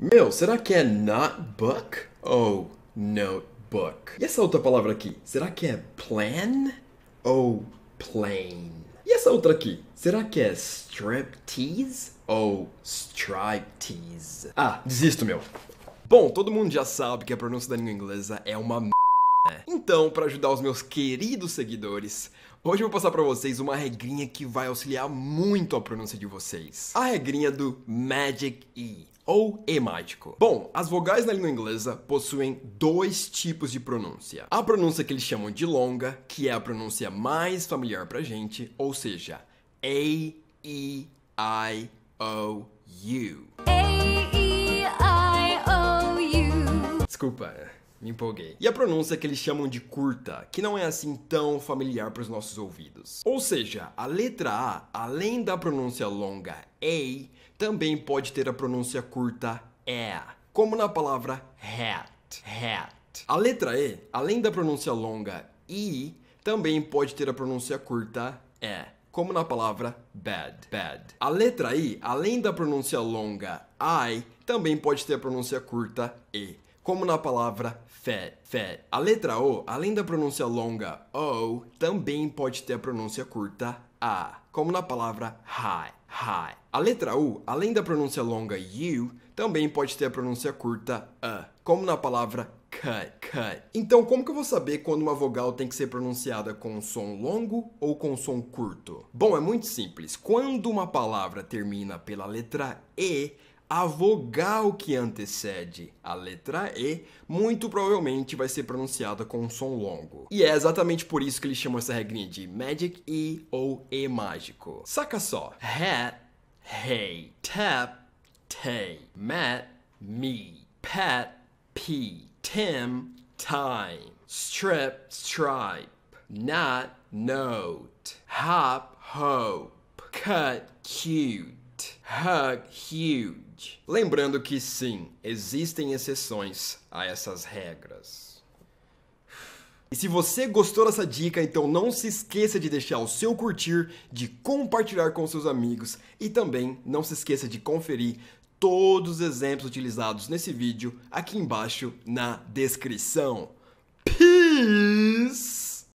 Meu, será que é notebook ou oh, notebook? E essa outra palavra aqui, será que é plan ou oh, plane? E essa outra aqui, será que é striptease ou oh, striptease? Ah, desisto, meu. Bom, todo mundo já sabe que a pronúncia da língua inglesa é uma então, para ajudar os meus queridos seguidores, hoje eu vou passar para vocês uma regrinha que vai auxiliar muito a pronúncia de vocês. A regrinha do Magic E ou E mágico. Bom, as vogais na língua inglesa possuem dois tipos de pronúncia. A pronúncia que eles chamam de longa, que é a pronúncia mais familiar pra gente, ou seja, A, E, I, O, U. A, E, I, O, U. Desculpa. Me empolguei. E a pronúncia que eles chamam de curta, que não é assim tão familiar para os nossos ouvidos. Ou seja, a letra A, além da pronúncia longa A, também pode ter a pronúncia curta é, como na palavra hat, hat. A letra E, além da pronúncia longa I, também pode ter a pronúncia curta é, como na palavra bad, bad. A letra I, além da pronúncia longa I, também pode ter a pronúncia curta E como na palavra fé, fé. A letra O, além da pronúncia longa O, também pode ter a pronúncia curta A, como na palavra high, high. A letra U, além da pronúncia longa U, também pode ter a pronúncia curta A, como na palavra cut, cut. Então, como que eu vou saber quando uma vogal tem que ser pronunciada com um som longo ou com um som curto? Bom, é muito simples. Quando uma palavra termina pela letra E, a vogal que antecede a letra E muito provavelmente vai ser pronunciada com um som longo. E é exatamente por isso que eles chamam essa regrinha de Magic E ou E mágico. Saca só: hat, hey, tap, tay, mat, me, pat, p, tim, time, strip, stripe, not, note, hop, hope, cut, cute hug huge. Lembrando que sim, existem exceções a essas regras. E se você gostou dessa dica, então não se esqueça de deixar o seu curtir, de compartilhar com seus amigos e também não se esqueça de conferir todos os exemplos utilizados nesse vídeo aqui embaixo na descrição. Peace!